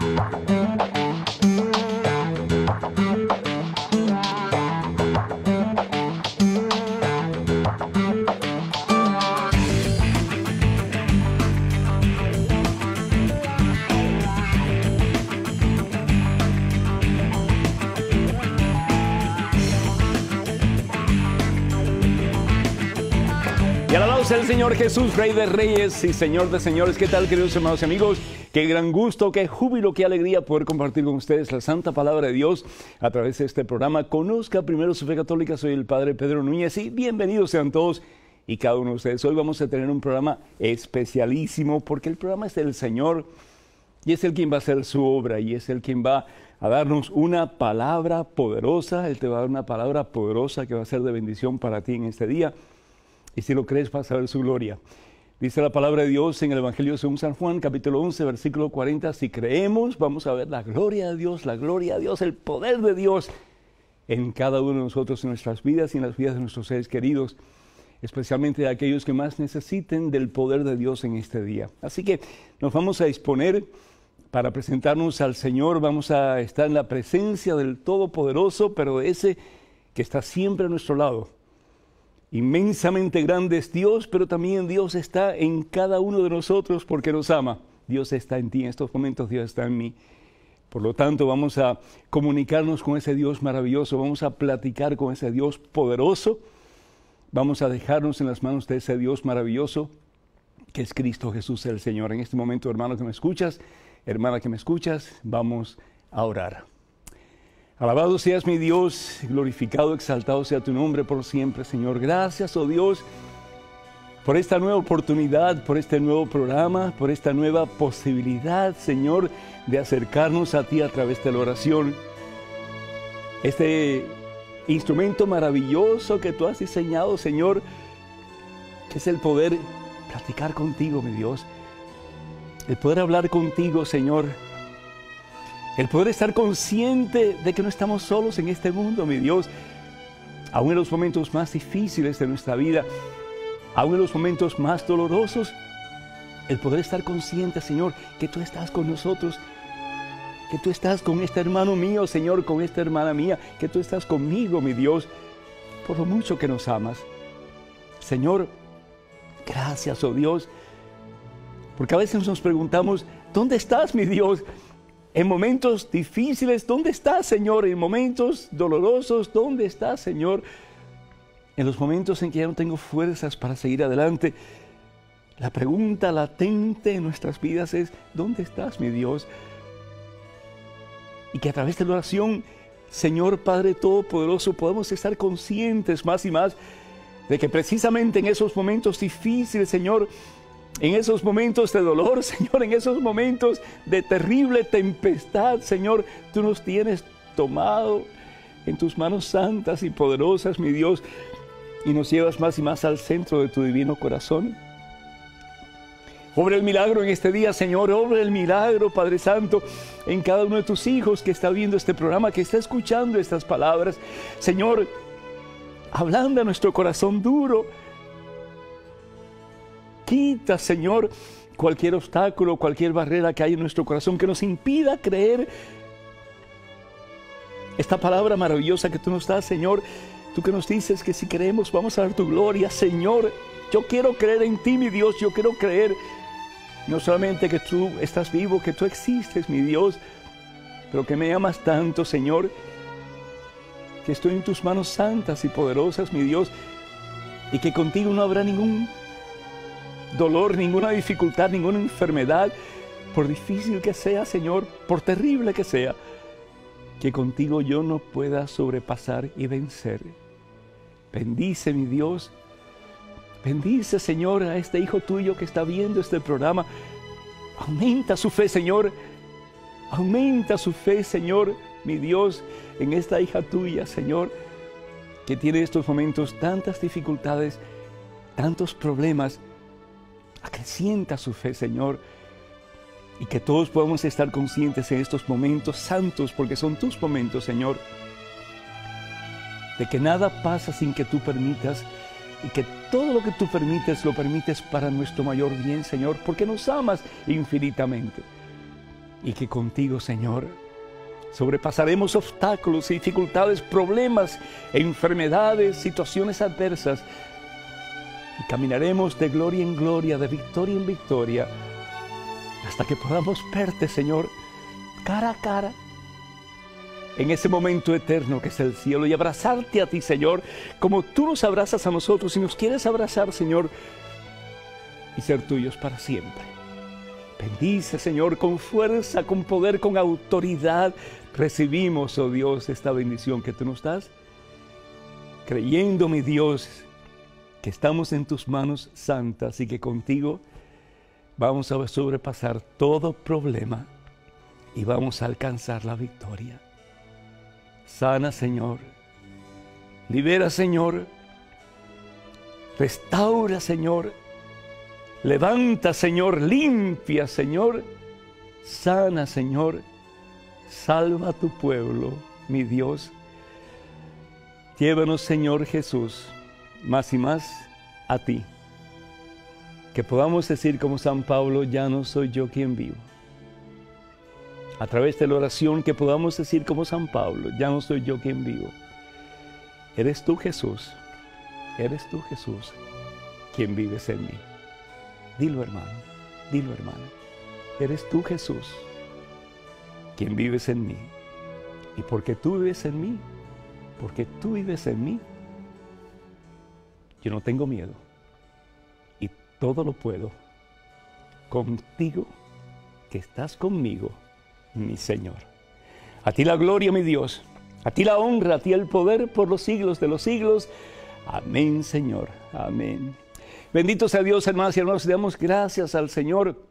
Thank you. Señor Jesús, Rey de Reyes y Señor de Señores. ¿Qué tal, queridos hermanos y amigos? Qué gran gusto, qué júbilo, qué alegría poder compartir con ustedes la Santa Palabra de Dios a través de este programa. Conozca primero su fe católica. Soy el Padre Pedro Núñez y bienvenidos sean todos y cada uno de ustedes. Hoy vamos a tener un programa especialísimo porque el programa es del Señor y es el quien va a hacer su obra y es el quien va a darnos una palabra poderosa. Él te va a dar una palabra poderosa que va a ser de bendición para ti en este día y si lo crees vas a ver su gloria. Dice la palabra de Dios en el Evangelio según San Juan, capítulo 11, versículo 40, si creemos vamos a ver la gloria de Dios, la gloria de Dios, el poder de Dios en cada uno de nosotros, en nuestras vidas y en las vidas de nuestros seres queridos, especialmente de aquellos que más necesiten del poder de Dios en este día. Así que nos vamos a disponer para presentarnos al Señor, vamos a estar en la presencia del Todopoderoso, pero de ese que está siempre a nuestro lado Inmensamente grande es Dios, pero también Dios está en cada uno de nosotros porque nos ama. Dios está en ti en estos momentos, Dios está en mí. Por lo tanto, vamos a comunicarnos con ese Dios maravilloso, vamos a platicar con ese Dios poderoso, vamos a dejarnos en las manos de ese Dios maravilloso que es Cristo Jesús el Señor. En este momento, hermano que me escuchas, hermana que me escuchas, vamos a orar. Alabado seas mi Dios, glorificado, exaltado sea tu nombre por siempre, Señor. Gracias, oh Dios, por esta nueva oportunidad, por este nuevo programa, por esta nueva posibilidad, Señor, de acercarnos a ti a través de la oración. Este instrumento maravilloso que tú has diseñado, Señor, que es el poder platicar contigo, mi Dios. El poder hablar contigo, Señor el poder estar consciente de que no estamos solos en este mundo, mi Dios. Aún en los momentos más difíciles de nuestra vida, aún en los momentos más dolorosos, el poder estar consciente, Señor, que tú estás con nosotros, que tú estás con este hermano mío, Señor, con esta hermana mía, que tú estás conmigo, mi Dios, por lo mucho que nos amas. Señor, gracias, oh Dios, porque a veces nos preguntamos, ¿dónde estás, mi Dios? En momentos difíciles, ¿dónde estás, Señor? En momentos dolorosos, ¿dónde estás, Señor? En los momentos en que ya no tengo fuerzas para seguir adelante, la pregunta latente en nuestras vidas es, ¿dónde estás, mi Dios? Y que a través de la oración, Señor Padre Todopoderoso, podamos estar conscientes más y más de que precisamente en esos momentos difíciles, Señor, en esos momentos de dolor, Señor, en esos momentos de terrible tempestad, Señor, tú nos tienes tomado en tus manos santas y poderosas, mi Dios, y nos llevas más y más al centro de tu divino corazón. Obra el milagro en este día, Señor. Obra el milagro, Padre Santo, en cada uno de tus hijos que está viendo este programa, que está escuchando estas palabras. Señor, ablanda nuestro corazón duro Quita, Señor, cualquier obstáculo, cualquier barrera que hay en nuestro corazón que nos impida creer esta palabra maravillosa que tú nos das, Señor. Tú que nos dices que si creemos vamos a dar tu gloria, Señor. Yo quiero creer en ti, mi Dios. Yo quiero creer no solamente que tú estás vivo, que tú existes, mi Dios, pero que me amas tanto, Señor, que estoy en tus manos santas y poderosas, mi Dios, y que contigo no habrá ningún dolor, ninguna dificultad, ninguna enfermedad, por difícil que sea, Señor, por terrible que sea, que contigo yo no pueda sobrepasar y vencer. Bendice mi Dios, bendice Señor a este hijo tuyo que está viendo este programa. Aumenta su fe, Señor. Aumenta su fe, Señor, mi Dios, en esta hija tuya, Señor, que tiene en estos momentos tantas dificultades, tantos problemas, Acrecienta su fe, Señor, y que todos podamos estar conscientes en estos momentos santos, porque son tus momentos, Señor, de que nada pasa sin que tú permitas y que todo lo que tú permites lo permites para nuestro mayor bien, Señor, porque nos amas infinitamente. Y que contigo, Señor, sobrepasaremos obstáculos dificultades, problemas, enfermedades, situaciones adversas, y caminaremos de gloria en gloria, de victoria en victoria, hasta que podamos verte, Señor, cara a cara, en ese momento eterno que es el cielo, y abrazarte a ti, Señor, como tú nos abrazas a nosotros y nos quieres abrazar, Señor, y ser tuyos para siempre. Bendice, Señor, con fuerza, con poder, con autoridad. Recibimos, oh Dios, esta bendición que tú nos das, creyendo, mi Dios, estamos en tus manos santas y que contigo vamos a sobrepasar todo problema y vamos a alcanzar la victoria. Sana, Señor. Libera, Señor. Restaura, Señor. Levanta, Señor. Limpia, Señor. Sana, Señor. Salva a tu pueblo, mi Dios. Llévanos, Señor Jesús más y más a ti. Que podamos decir como San Pablo, ya no soy yo quien vivo. A través de la oración que podamos decir como San Pablo, ya no soy yo quien vivo. Eres tú Jesús, eres tú Jesús quien vives en mí. Dilo hermano, dilo hermano eres tú Jesús quien vives en mí. Y porque tú vives en mí, porque tú vives en mí, yo no tengo miedo y todo lo puedo contigo que estás conmigo, mi Señor. A ti la gloria, mi Dios, a ti la honra, a ti el poder por los siglos de los siglos. Amén, Señor, amén. Bendito sea Dios, hermanas y hermanos, damos gracias al Señor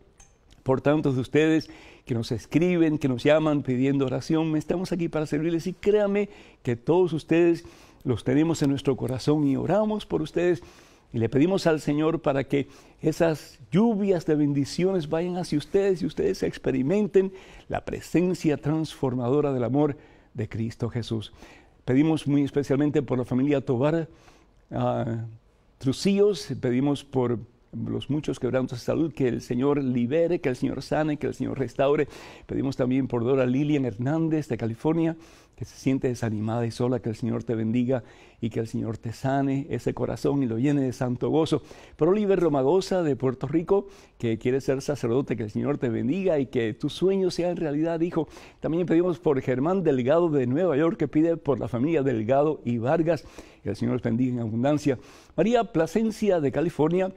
por tantos de ustedes que nos escriben, que nos llaman pidiendo oración. Estamos aquí para servirles y créame que todos ustedes los tenemos en nuestro corazón y oramos por ustedes y le pedimos al Señor para que esas lluvias de bendiciones vayan hacia ustedes y ustedes experimenten la presencia transformadora del amor de Cristo Jesús. Pedimos muy especialmente por la familia Tobar ah, Trucillos, pedimos por los muchos quebrantos de salud, que el Señor libere, que el Señor sane, que el Señor restaure. Pedimos también por Dora Lilian Hernández de California, que se siente desanimada y sola, que el Señor te bendiga y que el Señor te sane ese corazón y lo llene de santo gozo. Por Oliver Romagosa de Puerto Rico, que quiere ser sacerdote, que el Señor te bendiga y que tus sueños sean realidad, hijo. También pedimos por Germán Delgado de Nueva York, que pide por la familia Delgado y Vargas, que el Señor te bendiga en abundancia. María Plasencia de California,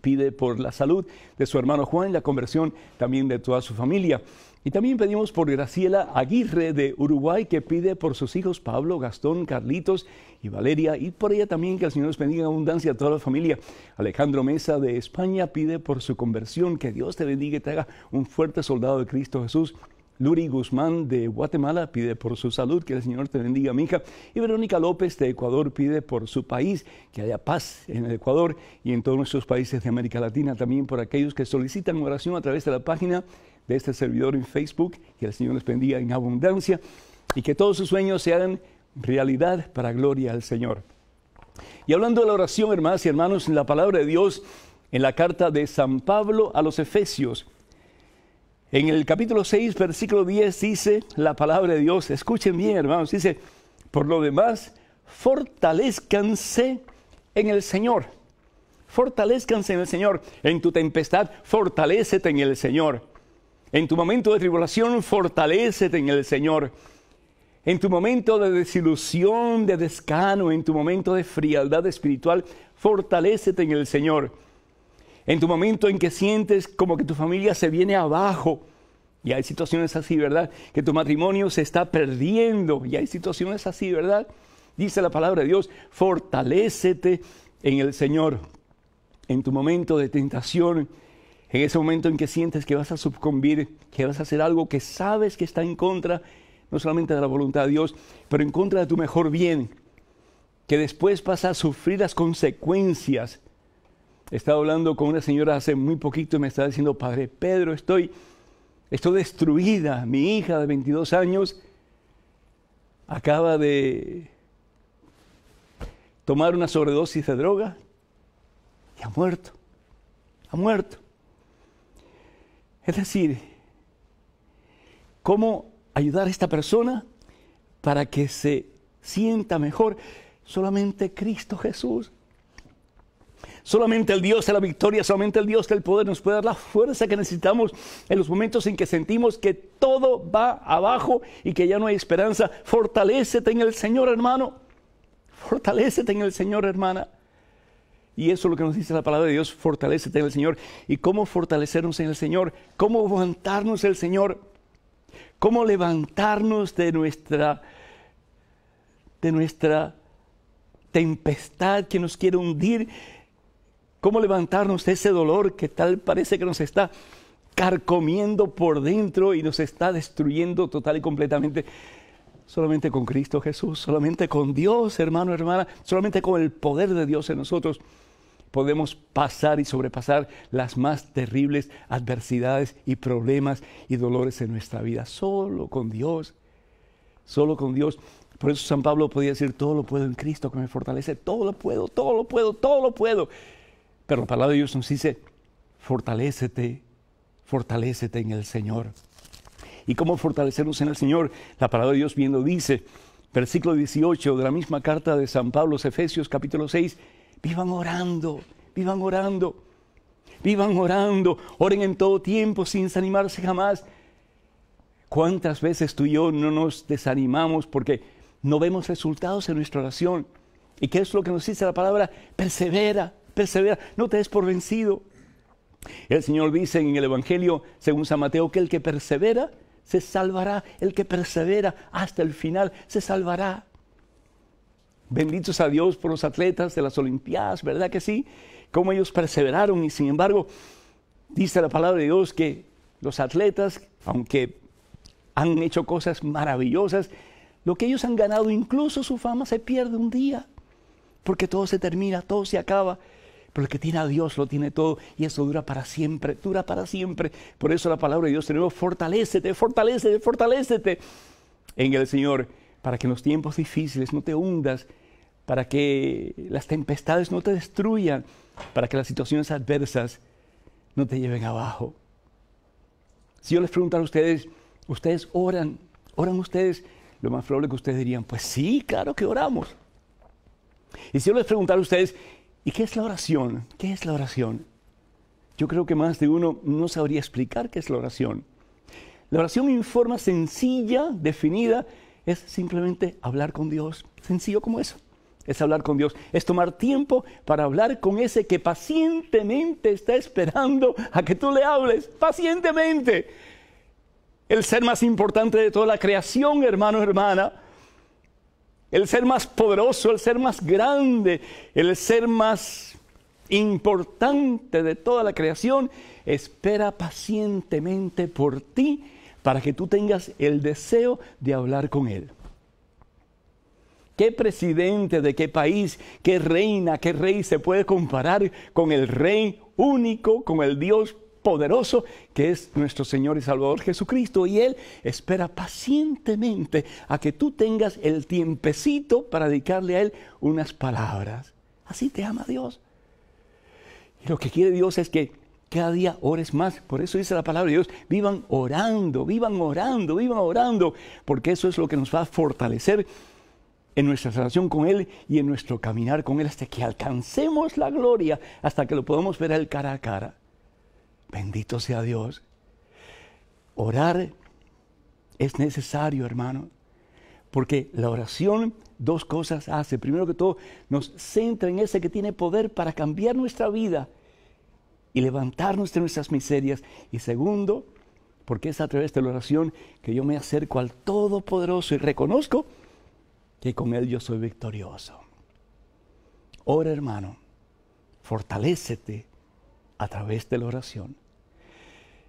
pide por la salud de su hermano Juan y la conversión también de toda su familia. Y también pedimos por Graciela Aguirre de Uruguay, que pide por sus hijos Pablo, Gastón, Carlitos y Valeria, y por ella también que el Señor les bendiga en abundancia a toda la familia. Alejandro Mesa de España pide por su conversión, que Dios te bendiga y te haga un fuerte soldado de Cristo Jesús. Luri Guzmán de Guatemala pide por su salud, que el Señor te bendiga, mi hija. Y Verónica López de Ecuador pide por su país, que haya paz en el Ecuador y en todos nuestros países de América Latina. También por aquellos que solicitan oración a través de la página de este servidor en Facebook. Que el Señor les bendiga en abundancia y que todos sus sueños se hagan realidad para gloria al Señor. Y hablando de la oración, hermanas y hermanos, en la palabra de Dios, en la carta de San Pablo a los Efesios, en el capítulo 6, versículo 10 dice la palabra de Dios, escuchen bien hermanos, dice, por lo demás, fortalezcanse en el Señor. Fortalezcanse en el Señor. En tu tempestad, fortalécete en el Señor. En tu momento de tribulación, fortalécete en el Señor. En tu momento de desilusión, de descano, en tu momento de frialdad espiritual, fortalécete en el Señor en tu momento en que sientes como que tu familia se viene abajo. Y hay situaciones así, ¿verdad? Que tu matrimonio se está perdiendo. Y hay situaciones así, ¿verdad? Dice la palabra de Dios, fortalécete en el Señor. En tu momento de tentación, en ese momento en que sientes que vas a sucumbir, que vas a hacer algo que sabes que está en contra, no solamente de la voluntad de Dios, pero en contra de tu mejor bien, que después vas a sufrir las consecuencias estaba hablando con una señora hace muy poquito y me estaba diciendo, Padre Pedro, estoy, estoy destruida. Mi hija de 22 años acaba de tomar una sobredosis de droga y ha muerto. Ha muerto. Es decir, ¿cómo ayudar a esta persona para que se sienta mejor? Solamente Cristo Jesús. Solamente el Dios de la victoria, solamente el Dios del poder nos puede dar la fuerza que necesitamos en los momentos en que sentimos que todo va abajo y que ya no hay esperanza. Fortalécete en el Señor, hermano. Fortalécete en el Señor, hermana. Y eso es lo que nos dice la palabra de Dios, fortalecete en el Señor. ¿Y cómo fortalecernos en el Señor? ¿Cómo levantarnos el Señor? ¿Cómo levantarnos de nuestra, de nuestra tempestad que nos quiere hundir cómo levantarnos de ese dolor que tal parece que nos está carcomiendo por dentro y nos está destruyendo total y completamente. Solamente con Cristo Jesús, solamente con Dios, hermano, hermana, solamente con el poder de Dios en nosotros podemos pasar y sobrepasar las más terribles adversidades y problemas y dolores en nuestra vida. Solo con Dios, solo con Dios. Por eso San Pablo podía decir, todo lo puedo en Cristo que me fortalece, todo lo puedo, todo lo puedo, todo lo puedo. Pero la palabra de Dios nos dice, fortalécete, fortalécete en el Señor. ¿Y cómo fortalecernos en el Señor? La palabra de Dios bien lo dice. Versículo 18 de la misma carta de San Pablo, Efesios capítulo 6. Vivan orando, vivan orando, vivan orando, oren en todo tiempo sin desanimarse jamás. ¿Cuántas veces tú y yo no nos desanimamos porque no vemos resultados en nuestra oración? ¿Y qué es lo que nos dice la palabra? Persevera, persevera, no te des por vencido. El Señor dice en el Evangelio, según San Mateo, que el que persevera se salvará, el que persevera hasta el final se salvará. Benditos a Dios por los atletas de las Olimpiadas, ¿verdad que sí? como ellos perseveraron y sin embargo, dice la palabra de Dios que los atletas, aunque han hecho cosas maravillosas, lo que ellos han ganado, incluso su fama, se pierde un día, porque todo se termina, todo se acaba. Porque el que tiene a Dios lo tiene todo y eso dura para siempre, dura para siempre. Por eso la palabra de Dios tenemos, fortalécete, fortalécete, fortalécete en el Señor, para que en los tiempos difíciles no te hundas, para que las tempestades no te destruyan, para que las situaciones adversas no te lleven abajo. Si yo les preguntara a ustedes, ¿ustedes oran? ¿Oran ustedes? Lo más probable que ustedes dirían, pues sí, claro que oramos. Y si yo les preguntara a ustedes, ¿Y qué es la oración? ¿Qué es la oración? Yo creo que más de uno no sabría explicar qué es la oración. La oración en forma sencilla, definida, es simplemente hablar con Dios. Sencillo como eso. Es hablar con Dios. Es tomar tiempo para hablar con ese que pacientemente está esperando a que tú le hables. Pacientemente. El ser más importante de toda la creación, hermano, hermana el ser más poderoso, el ser más grande, el ser más importante de toda la creación, espera pacientemente por ti para que tú tengas el deseo de hablar con Él. ¿Qué presidente de qué país, qué reina, qué rey se puede comparar con el rey único, con el Dios poderoso que es nuestro Señor y Salvador Jesucristo. Y Él espera pacientemente a que tú tengas el tiempecito para dedicarle a Él unas palabras. Así te ama Dios. Y lo que quiere Dios es que cada día ores más. Por eso dice la palabra de Dios, vivan orando, vivan orando, vivan orando, porque eso es lo que nos va a fortalecer en nuestra relación con Él y en nuestro caminar con Él hasta que alcancemos la gloria, hasta que lo podamos ver a Él cara a cara. Bendito sea Dios. Orar es necesario, hermano, porque la oración dos cosas hace. Primero que todo, nos centra en ese que tiene poder para cambiar nuestra vida y levantarnos de nuestras miserias. Y segundo, porque es a través de la oración que yo me acerco al Todopoderoso y reconozco que con Él yo soy victorioso. Ora, hermano, fortalecete a través de la oración.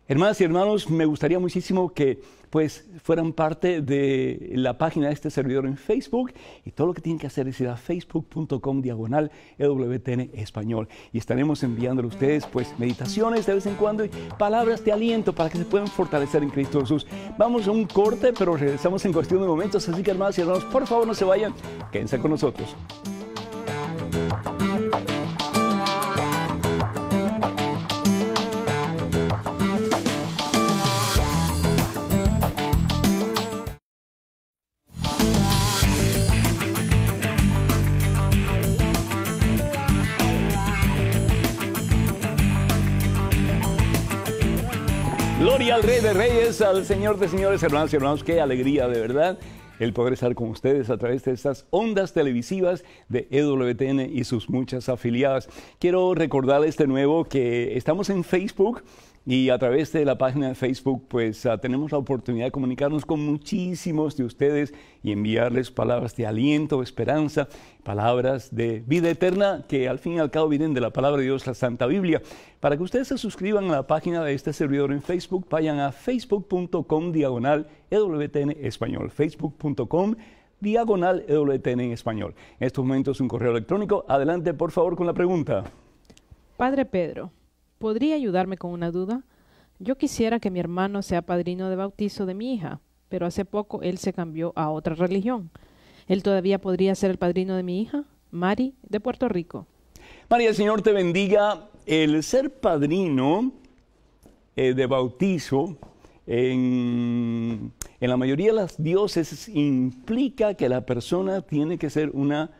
Hermanas y hermanos, me gustaría muchísimo que pues fueran parte de la página de este servidor en Facebook y todo lo que tienen que hacer es ir a facebook.com diagonal EWTN español y estaremos enviándole a ustedes pues meditaciones de vez en cuando y palabras de aliento para que se puedan fortalecer en Cristo Jesús. Vamos a un corte pero regresamos en cuestión de momentos, así que hermanas y hermanos, por favor no se vayan, quédense con nosotros. Rey de Reyes, al Señor de Señores, hermanos y hermanos. Qué alegría, de verdad el poder estar con ustedes a través de estas ondas televisivas de EWTN y sus muchas afiliadas. Quiero recordarles de nuevo que estamos en Facebook. Y a través de la página de Facebook, pues ah, tenemos la oportunidad de comunicarnos con muchísimos de ustedes y enviarles palabras de aliento, esperanza, palabras de vida eterna que al fin y al cabo vienen de la palabra de Dios, la Santa Biblia. Para que ustedes se suscriban a la página de este servidor en Facebook, vayan a facebook.com diagonal EWTN español, facebook.com diagonal EWTN en español. En estos momentos un correo electrónico. Adelante, por favor, con la pregunta. Padre Pedro. ¿Podría ayudarme con una duda? Yo quisiera que mi hermano sea padrino de bautizo de mi hija, pero hace poco él se cambió a otra religión. ¿Él todavía podría ser el padrino de mi hija? Mari, de Puerto Rico. María, el Señor te bendiga. El ser padrino eh, de bautizo en, en la mayoría de las dioses implica que la persona tiene que ser una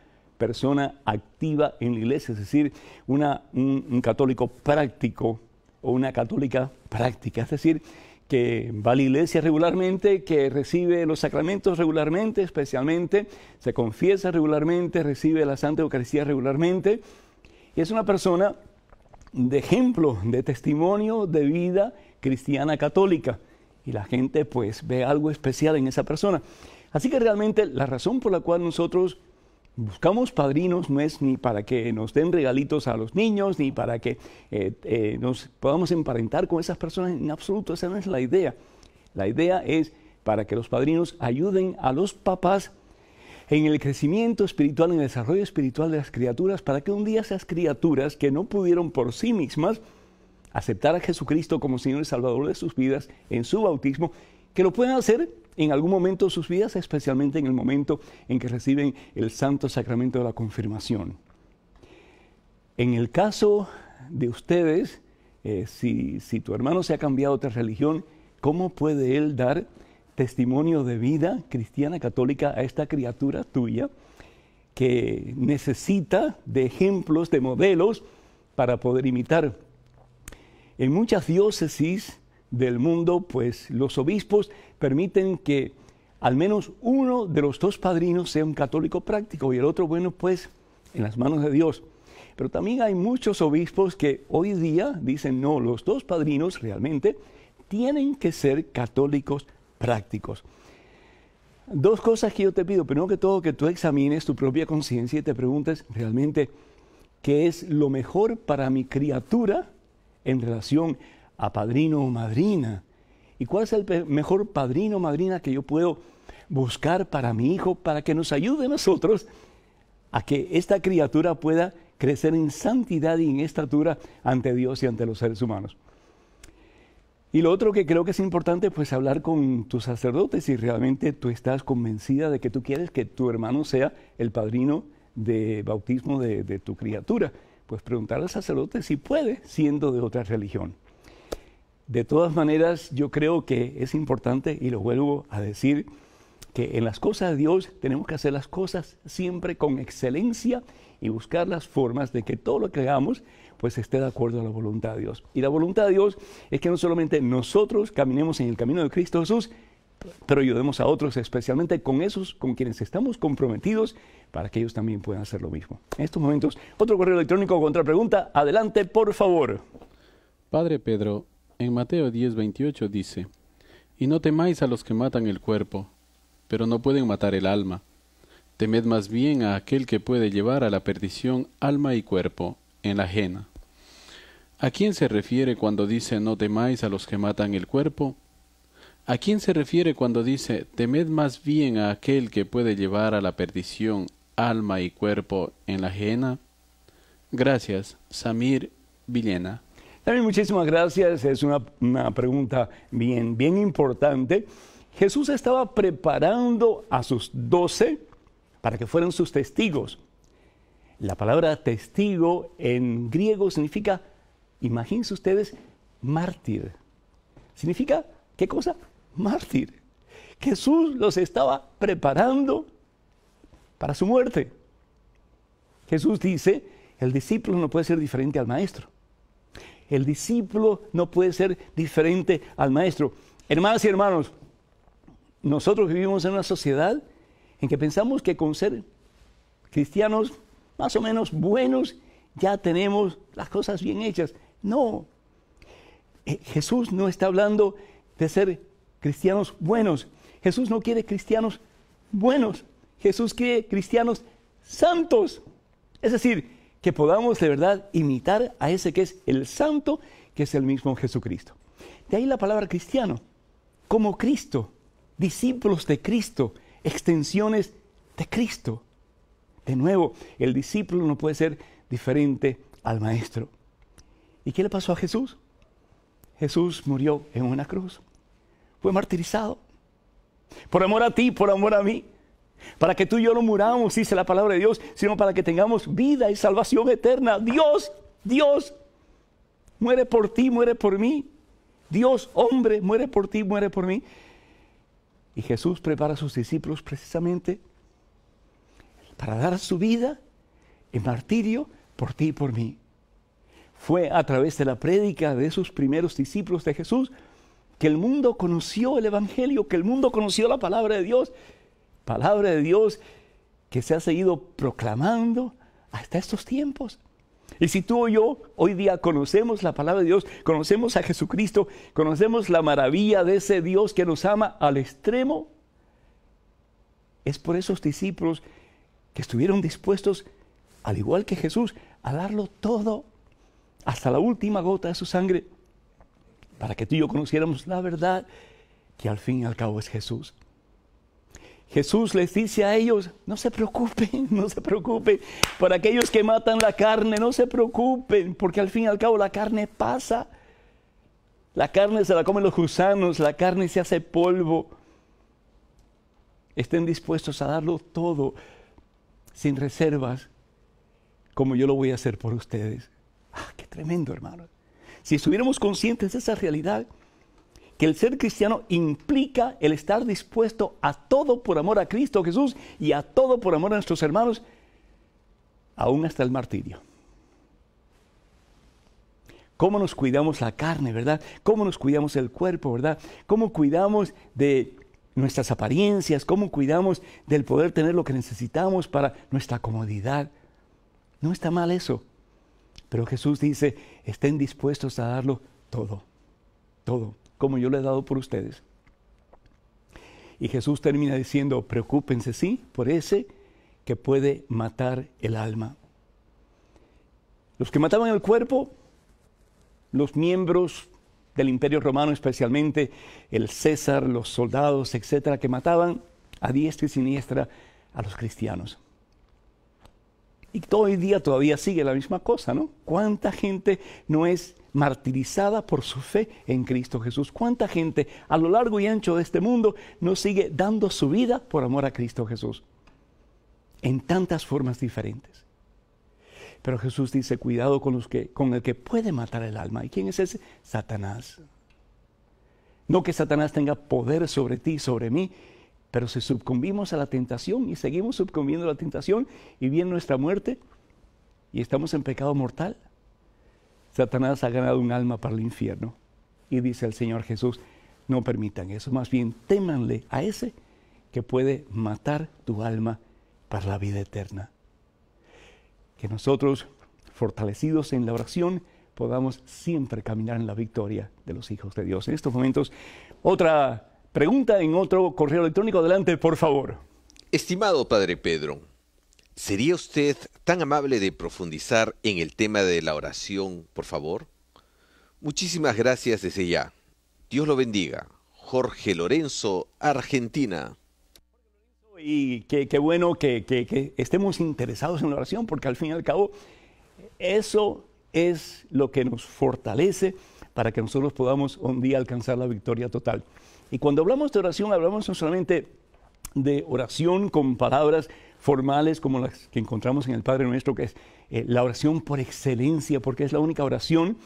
persona activa en la iglesia, es decir, una, un, un católico práctico o una católica práctica, es decir, que va a la iglesia regularmente, que recibe los sacramentos regularmente, especialmente, se confiesa regularmente, recibe la Santa Eucaristía regularmente, y es una persona de ejemplo, de testimonio de vida cristiana católica. Y la gente pues ve algo especial en esa persona. Así que realmente la razón por la cual nosotros Buscamos padrinos, no es ni para que nos den regalitos a los niños, ni para que eh, eh, nos podamos emparentar con esas personas, en absoluto, esa no es la idea. La idea es para que los padrinos ayuden a los papás en el crecimiento espiritual, en el desarrollo espiritual de las criaturas, para que un día esas criaturas que no pudieron por sí mismas aceptar a Jesucristo como Señor y Salvador de sus vidas en su bautismo, que lo puedan hacer en algún momento de sus vidas, especialmente en el momento en que reciben el santo sacramento de la confirmación. En el caso de ustedes, eh, si, tu hermano se ha cambiado de otra religión, ¿cómo puede él dar testimonio de vida cristiana católica a esta criatura tuya que necesita de ejemplos, de modelos para poder imitar? En muchas diócesis, del mundo, pues los obispos permiten que al menos uno de los dos padrinos sea un católico práctico y el otro, bueno, pues en las manos de Dios. Pero también hay muchos obispos que hoy día dicen, no, los dos padrinos realmente tienen que ser católicos prácticos. Dos cosas que yo te pido, primero que todo que tú examines tu propia conciencia y te preguntes realmente qué es lo mejor para mi criatura en relación a padrino o madrina. ¿Y cuál es el mejor padrino o madrina que yo puedo buscar para mi hijo para que nos ayude a nosotros a que esta criatura pueda crecer en santidad y en estatura ante Dios y ante los seres humanos? Y lo otro que creo que es importante, pues hablar con tus sacerdotes si realmente tú estás convencida de que tú quieres que tu hermano sea el padrino de bautismo de, de tu criatura. Pues preguntar al sacerdote si puede, siendo de otra religión. De todas maneras, yo creo que es importante, y lo vuelvo a decir, que en las cosas de Dios tenemos que hacer las cosas siempre con excelencia y buscar las formas de que todo lo que hagamos pues esté de acuerdo a la voluntad de Dios. Y la voluntad de Dios es que no solamente nosotros caminemos en el camino de Cristo Jesús, pero ayudemos a otros, especialmente con esos con quienes estamos comprometidos, para que ellos también puedan hacer lo mismo. En estos momentos, otro correo electrónico otra pregunta. Adelante, por favor. Padre Pedro, en Mateo 10:28 dice, Y no temáis a los que matan el cuerpo, pero no pueden matar el alma. Temed más bien a aquel que puede llevar a la perdición alma y cuerpo en la ajena. ¿A quién se refiere cuando dice no temáis a los que matan el cuerpo? ¿A quién se refiere cuando dice temed más bien a aquel que puede llevar a la perdición alma y cuerpo en la ajena? Gracias, Samir Villena. También muchísimas gracias. Es una, pregunta bien, bien importante. Jesús estaba preparando a sus doce para que fueran sus testigos. La palabra testigo en griego significa, imagínense ustedes, mártir. Significa, ¿qué cosa? Mártir. Jesús los estaba preparando para su muerte. Jesús dice, el discípulo no puede ser diferente al maestro. El discípulo no puede ser diferente al maestro. Hermanas y hermanos, nosotros vivimos en una sociedad en que pensamos que con ser cristianos más o menos buenos ya tenemos las cosas bien hechas. No, eh, Jesús no está hablando de ser cristianos buenos. Jesús no quiere cristianos buenos. Jesús quiere cristianos santos. Es decir, que podamos de verdad imitar a ese que es el santo, que es el mismo Jesucristo. De ahí la palabra cristiano, como Cristo, discípulos de Cristo, extensiones de Cristo. De nuevo, el discípulo no puede ser diferente al maestro. ¿Y qué le pasó a Jesús? Jesús murió en una cruz. Fue martirizado. Por amor a ti, por amor a mí. Para que tú y yo no muramos, dice la palabra de Dios, sino para que tengamos vida y salvación eterna. Dios, Dios, muere por ti, muere por mí. Dios, hombre, muere por ti, muere por mí. Y Jesús prepara a sus discípulos precisamente para dar su vida en martirio por ti y por mí. Fue a través de la prédica de esos primeros discípulos de Jesús que el mundo conoció el Evangelio, que el mundo conoció la palabra de Dios, palabra de Dios que se ha seguido proclamando hasta estos tiempos. Y si tú o yo hoy día conocemos la palabra de Dios, conocemos a Jesucristo, conocemos la maravilla de ese Dios que nos ama al extremo, es por esos discípulos que estuvieron dispuestos, al igual que Jesús, a darlo todo, hasta la última gota de su sangre, para que tú y yo conociéramos la verdad que al fin y al cabo es Jesús. Jesús les dice a ellos, no se preocupen, no se preocupen. Por aquellos que matan la carne, no se preocupen, porque al fin y al cabo la carne pasa. La carne se la comen los gusanos, la carne se hace polvo. Estén dispuestos a darlo todo, sin reservas, como yo lo voy a hacer por ustedes. ¡Ah, qué tremendo, hermano! Si estuviéramos conscientes de esa realidad, el ser cristiano implica el estar dispuesto a todo por amor a Cristo Jesús y a todo por amor a nuestros hermanos, aún hasta el martirio. ¿Cómo nos cuidamos la carne, verdad? ¿Cómo nos cuidamos el cuerpo, verdad? ¿Cómo cuidamos de nuestras apariencias? ¿Cómo cuidamos del poder tener lo que necesitamos para nuestra comodidad? No está mal eso. Pero Jesús dice, estén dispuestos a darlo todo, todo como yo le he dado por ustedes. Y Jesús termina diciendo, preocúpense, sí, por ese que puede matar el alma. Los que mataban el cuerpo, los miembros del imperio romano, especialmente el César, los soldados, etcétera, que mataban a diestra y siniestra a los cristianos. Y todo el día todavía sigue la misma cosa, ¿no? ¿Cuánta gente no es martirizada por su fe en Cristo Jesús? ¿Cuánta gente a lo largo y ancho de este mundo no sigue dando su vida por amor a Cristo Jesús? En tantas formas diferentes. Pero Jesús dice, cuidado con, los que, con el que puede matar el alma. ¿Y quién es ese? Satanás. No que Satanás tenga poder sobre ti, sobre mí, pero si sucumbimos a la tentación y seguimos sucumbiendo a la tentación y viene nuestra muerte y estamos en pecado mortal, Satanás ha ganado un alma para el infierno. Y dice el Señor Jesús, no permitan eso, más bien témanle a ese que puede matar tu alma para la vida eterna. Que nosotros, fortalecidos en la oración, podamos siempre caminar en la victoria de los hijos de Dios. En estos momentos, otra Pregunta en otro correo electrónico. Adelante, por favor. Estimado Padre Pedro, ¿sería usted tan amable de profundizar en el tema de la oración, por favor? Muchísimas gracias desde ya. Dios lo bendiga. Jorge Lorenzo, Argentina. Y qué, bueno que estemos interesados en la oración, porque al fin y al cabo, eso es lo que nos fortalece para que nosotros podamos un día alcanzar la victoria total. Y cuando hablamos de oración, hablamos no solamente de oración con palabras formales como las que encontramos en el Padre Nuestro, que es eh, la oración por excelencia, porque es la única oración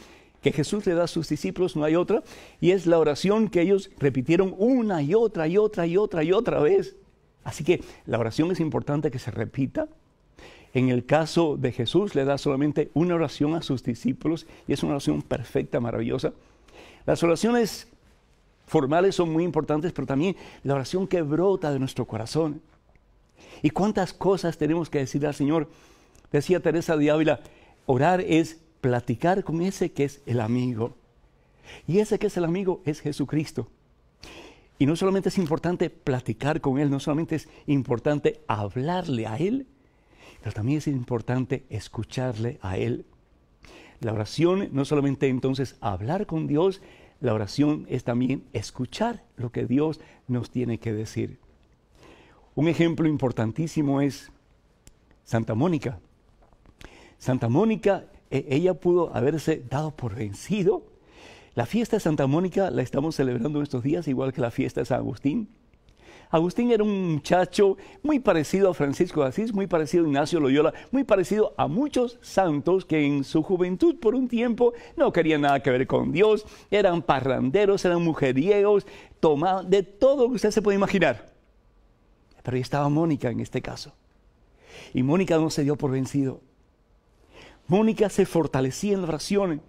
que Jesús le da a sus discípulos, no hay otra, y es la oración que ellos repitieron una y otra y otra y otra y otra vez. Así que la oración es importante que se repita. En el caso de Jesús le da solamente una oración a sus discípulos y es una oración perfecta, maravillosa. Las oraciones formales son muy importantes, pero también la oración que brota de nuestro corazón. ¿Y cuántas cosas tenemos que decir al Señor? Decía Teresa de orar es platicar con ese que es el amigo. Y ese que es el amigo es Jesucristo. Y no solamente es importante platicar con Él, no solamente es importante hablarle a Él, pero también es importante escucharle a Él. La oración no solamente entonces hablar con Dios, la oración es también escuchar lo que Dios nos tiene que decir. Un ejemplo importantísimo es Santa Mónica. Santa Mónica, e, ella pudo haberse dado por vencido. La fiesta de Santa Mónica la estamos celebrando estos días, igual que la fiesta de San Agustín. Agustín era un muchacho muy parecido a Francisco de Asís, muy parecido a Ignacio Loyola, muy parecido a muchos santos que en su juventud por un tiempo no querían nada que ver con Dios, eran parranderos, eran mujeriegos, tomaban de todo lo que usted se puede imaginar. Pero ahí estaba Mónica en este caso. Y Mónica no se dio por vencido. Mónica se fortalecía en la oración.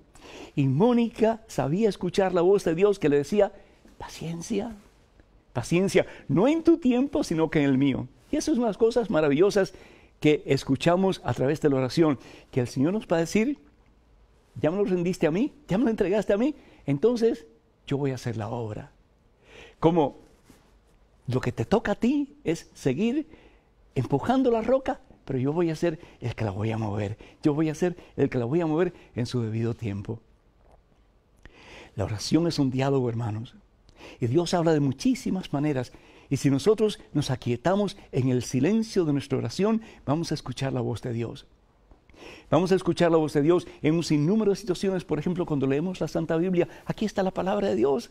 Y Mónica sabía escuchar la voz de Dios que le decía, paciencia, paciencia, no en tu tiempo, sino que en el mío. Y esas son las cosas maravillosas que escuchamos a través de la oración, que el Señor nos va a decir, ya me lo rendiste a mí, ya me lo entregaste a mí, entonces yo voy a hacer la obra. Como lo que te toca a ti es seguir empujando la roca, pero yo voy a ser el que la voy a mover, yo voy a ser el que la voy a mover en su debido tiempo. La oración es un diálogo, hermanos. Y Dios habla de muchísimas maneras. Y si nosotros nos aquietamos en el silencio de nuestra oración, vamos a escuchar la voz de Dios. Vamos a escuchar la voz de Dios en un sinnúmero de situaciones. Por ejemplo, cuando leemos la Santa Biblia, aquí está la palabra de Dios.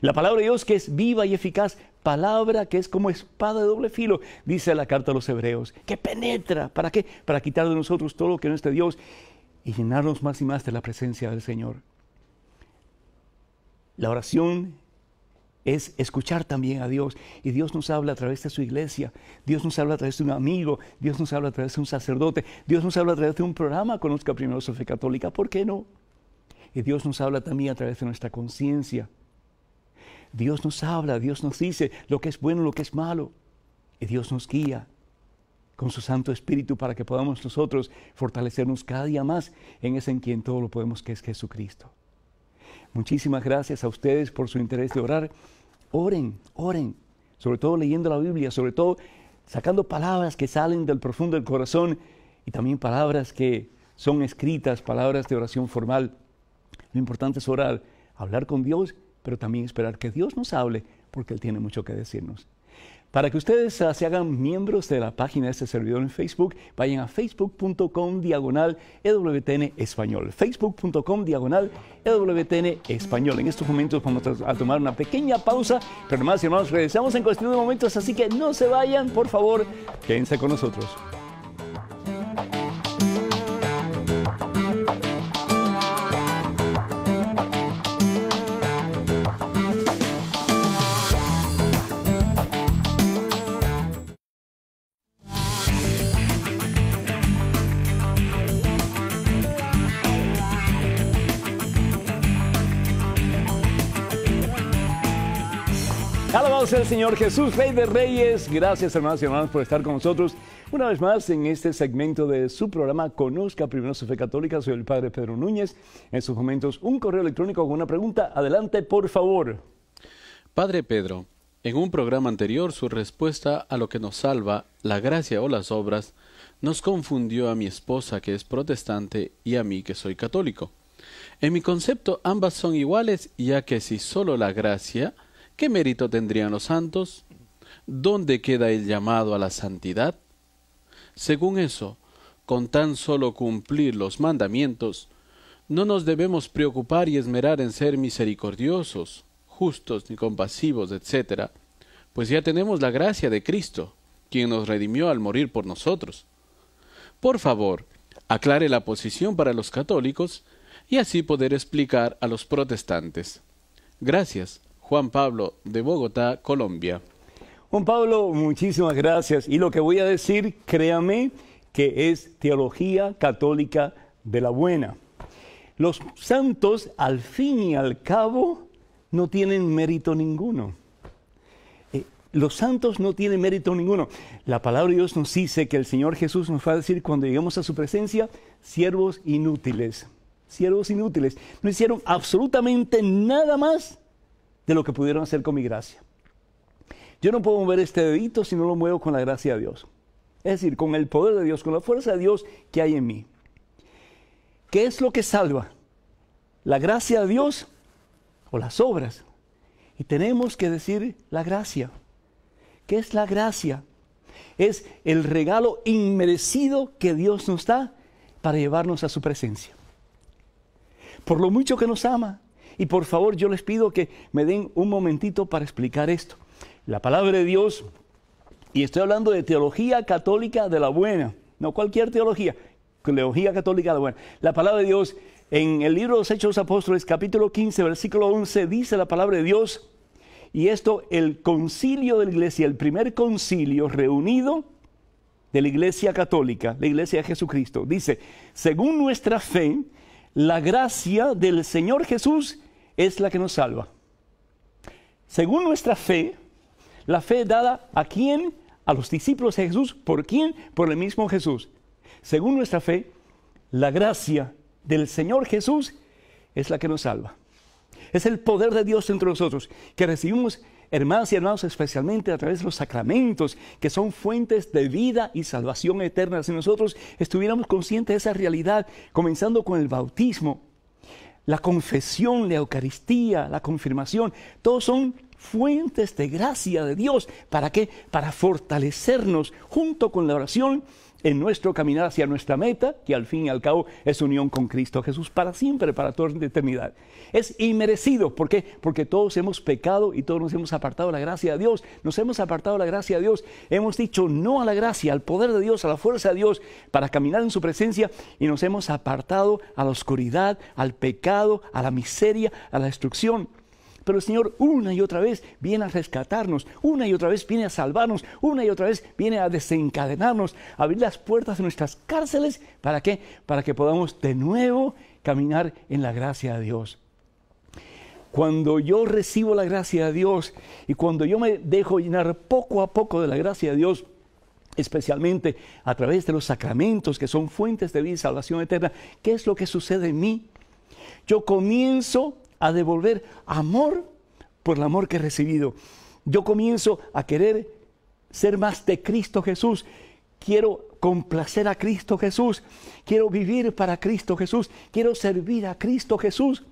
La palabra de Dios que es viva y eficaz, palabra que es como espada de doble filo, dice la carta a los hebreos, que penetra, ¿para qué? Para quitar de nosotros todo lo que no es de Dios y llenarnos más y más de la presencia del Señor. La oración es escuchar también a Dios. Y Dios nos habla a través de su iglesia, Dios nos habla a través de un amigo, Dios nos habla a través de un sacerdote, Dios nos habla a través de un programa, conozca primero su fe católica, ¿por qué no? Y Dios nos habla también a través de nuestra conciencia. Dios nos habla, Dios nos dice lo que es bueno, lo que es malo. Y Dios nos guía con su Santo Espíritu para que podamos nosotros fortalecernos cada día más en ese en quien todo lo podemos, que es Jesucristo. Muchísimas gracias a ustedes por su interés de orar. Oren, oren, sobre todo leyendo la Biblia, sobre todo sacando palabras que salen del profundo del corazón y también palabras que son escritas, palabras de oración formal. Lo importante es orar, hablar con Dios, pero también esperar que Dios nos hable, porque Él tiene mucho que decirnos. Para que ustedes ah, se hagan miembros de la página de este servidor en Facebook, vayan a facebook.com diagonal EWTN español. Facebook.com diagonal EWTN español. En estos momentos vamos a tomar una pequeña pausa, pero más hermanos, regresamos en cuestión de momentos, así que no se vayan, por favor, quédense con nosotros. el Señor Jesús, Rey de Reyes. Gracias, hermanos y hermanas, por estar con nosotros una vez más en este segmento de su programa Conozca Primero su Fe Católica. Soy el Padre Pedro Núñez. En sus momentos, un correo electrónico con una pregunta. Adelante, por favor. Padre Pedro, en un programa anterior, su respuesta a lo que nos salva, la gracia o las obras, nos confundió a mi esposa, que es protestante, y a mí, que soy católico. En mi concepto, ambas son iguales, ya que si solo la gracia ¿Qué mérito tendrían los santos? ¿Dónde queda el llamado a la santidad? Según eso, con tan solo cumplir los mandamientos, no nos debemos preocupar y esmerar en ser misericordiosos, justos ni compasivos, etc., pues ya tenemos la gracia de Cristo, quien nos redimió al morir por nosotros. Por favor, aclare la posición para los católicos y así poder explicar a los protestantes. Gracias. Juan Pablo de Bogotá, Colombia. Juan Pablo, muchísimas gracias. Y lo que voy a decir, créame, que es teología católica de la buena. Los santos, al fin y al cabo, no tienen mérito ninguno. Eh, los santos no tienen mérito ninguno. La palabra de Dios nos dice que el Señor Jesús nos va a decir cuando lleguemos a su presencia, siervos inútiles, siervos inútiles. No hicieron absolutamente nada más de lo que pudieron hacer con mi gracia. Yo no puedo mover este dedito si no lo muevo con la gracia de Dios. Es decir, con el poder de Dios, con la fuerza de Dios que hay en mí. ¿Qué es lo que salva? ¿La gracia de Dios o las obras? Y tenemos que decir la gracia. ¿Qué es la gracia? Es el regalo inmerecido que Dios nos da para llevarnos a su presencia. Por lo mucho que nos ama, y por favor, yo les pido que me den un momentito para explicar esto. La palabra de Dios, y estoy hablando de teología católica de la buena, no cualquier teología, teología católica de la buena. La palabra de Dios en el libro de los Hechos de los Apóstoles, capítulo 15, versículo 11, dice la palabra de Dios, y esto el concilio de la iglesia, el primer concilio reunido de la iglesia católica, la iglesia de Jesucristo, dice, según nuestra fe, la gracia del Señor Jesús es la que nos salva. Según nuestra fe, la fe dada a quién? A los discípulos de Jesús. ¿Por quién? Por el mismo Jesús. Según nuestra fe, la gracia del Señor Jesús es la que nos salva. Es el poder de Dios entre nosotros que recibimos, hermanas y hermanos, especialmente a través de los sacramentos, que son fuentes de vida y salvación eterna. Si nosotros estuviéramos conscientes de esa realidad, comenzando con el bautismo, la confesión, la Eucaristía, la confirmación, todos son fuentes de gracia de Dios. ¿Para qué? Para fortalecernos junto con la oración en nuestro caminar hacia nuestra meta, que al fin y al cabo es unión con Cristo Jesús para siempre, para toda la eternidad. Es inmerecido, ¿por qué? Porque todos hemos pecado y todos nos hemos apartado de la gracia de Dios, nos hemos apartado de la gracia de Dios, hemos dicho no a la gracia, al poder de Dios, a la fuerza de Dios para caminar en su presencia y nos hemos apartado a la oscuridad, al pecado, a la miseria, a la destrucción. Pero el Señor una y otra vez viene a rescatarnos, una y otra vez viene a salvarnos, una y otra vez viene a desencadenarnos, a abrir las puertas de nuestras cárceles. ¿Para qué? Para que podamos de nuevo caminar en la gracia de Dios. Cuando yo recibo la gracia de Dios y cuando yo me dejo llenar poco a poco de la gracia de Dios, especialmente a través de los sacramentos que son fuentes de vida y salvación eterna, ¿qué es lo que sucede en mí? Yo comienzo a devolver amor por el amor que he recibido. Yo comienzo a querer ser más de Cristo Jesús. Quiero complacer a Cristo Jesús. Quiero vivir para Cristo Jesús. Quiero servir a Cristo Jesús.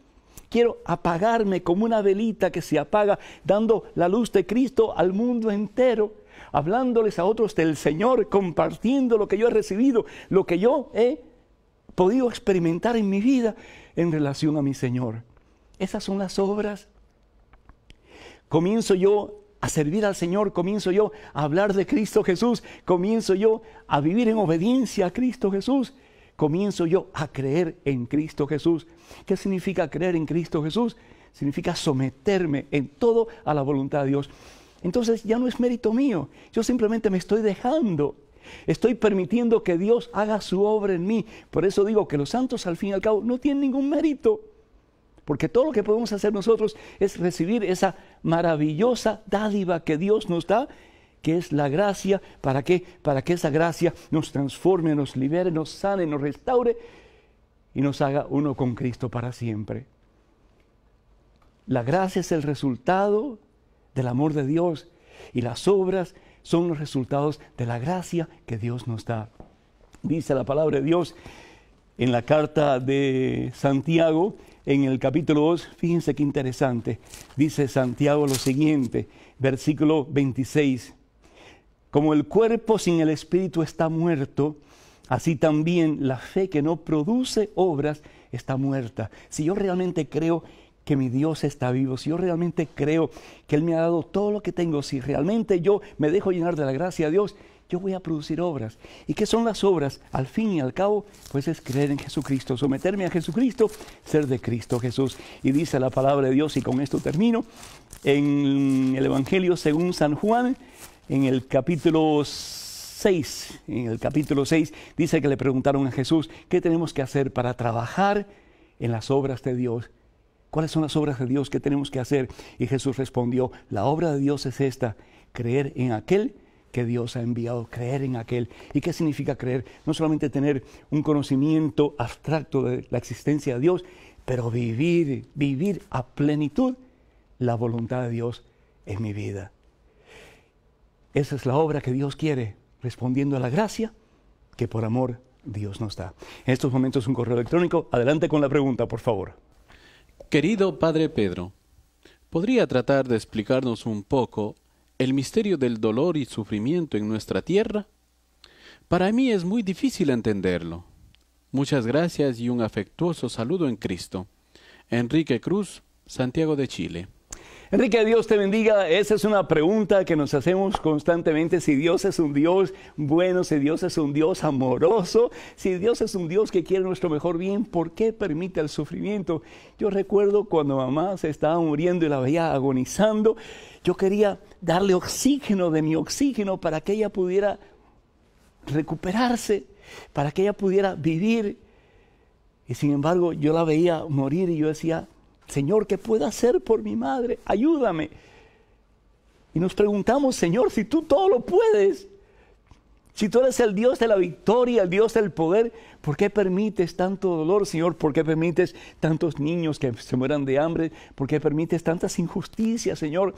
Quiero apagarme como una velita que se apaga, dando la luz de Cristo al mundo entero, hablándoles a otros del Señor, compartiendo lo que yo he recibido, lo que yo he podido experimentar en mi vida en relación a mi Señor. Esas son las obras. Comienzo yo a servir al Señor, comienzo yo a hablar de Cristo Jesús, comienzo yo a vivir en obediencia a Cristo Jesús, comienzo yo a creer en Cristo Jesús. ¿Qué significa creer en Cristo Jesús? Significa someterme en todo a la voluntad de Dios. Entonces ya no es mérito mío, yo simplemente me estoy dejando. Estoy permitiendo que Dios haga su obra en mí. Por eso digo que los santos al fin y al cabo no tienen ningún mérito porque todo lo que podemos hacer nosotros es recibir esa maravillosa dádiva que Dios nos da, que es la gracia, ¿para qué? Para que esa gracia nos transforme, nos libere, nos sane, nos restaure y nos haga uno con Cristo para siempre. La gracia es el resultado del amor de Dios y las obras son los resultados de la gracia que Dios nos da. Dice la palabra de Dios en la carta de Santiago, en el capítulo 2, fíjense qué interesante, dice Santiago lo siguiente, versículo 26, como el cuerpo sin el espíritu está muerto, así también la fe que no produce obras está muerta. Si yo realmente creo que mi Dios está vivo, si yo realmente creo que Él me ha dado todo lo que tengo, si realmente yo me dejo llenar de la gracia de Dios, yo voy a producir obras. ¿Y qué son las obras? Al fin y al cabo, pues es creer en Jesucristo, someterme a Jesucristo, ser de Cristo Jesús. Y dice la palabra de Dios, y con esto termino, en el Evangelio según San Juan, en el capítulo 6, en el capítulo 6, dice que le preguntaron a Jesús, ¿qué tenemos que hacer para trabajar en las obras de Dios? ¿Cuáles son las obras de Dios que tenemos que hacer? Y Jesús respondió, la obra de Dios es esta, creer en aquel que Dios ha enviado, creer en aquel. ¿Y qué significa creer? No solamente tener un conocimiento abstracto de la existencia de Dios, pero vivir, vivir a plenitud la voluntad de Dios en mi vida. Esa es la obra que Dios quiere, respondiendo a la gracia que por amor Dios nos da. En estos momentos un correo electrónico. Adelante con la pregunta, por favor. Querido Padre Pedro, ¿podría tratar de explicarnos un poco el misterio del dolor y sufrimiento en nuestra tierra? Para mí es muy difícil entenderlo. Muchas gracias y un afectuoso saludo en Cristo. Enrique Cruz, Santiago de Chile. Enrique, Dios te bendiga. Esa es una pregunta que nos hacemos constantemente. Si Dios es un Dios bueno, si Dios es un Dios amoroso, si Dios es un Dios que quiere nuestro mejor bien, ¿por qué permite el sufrimiento? Yo recuerdo cuando mamá se estaba muriendo y la veía agonizando, yo quería darle oxígeno de mi oxígeno para que ella pudiera recuperarse, para que ella pudiera vivir. Y sin embargo, yo la veía morir y yo decía, Señor, ¿qué puedo hacer por mi madre? Ayúdame. Y nos preguntamos, Señor, si tú todo lo puedes, si tú eres el Dios de la victoria, el Dios del poder, ¿por qué permites tanto dolor, Señor? ¿Por qué permites tantos niños que se mueran de hambre? ¿Por qué permites tantas injusticias, Señor?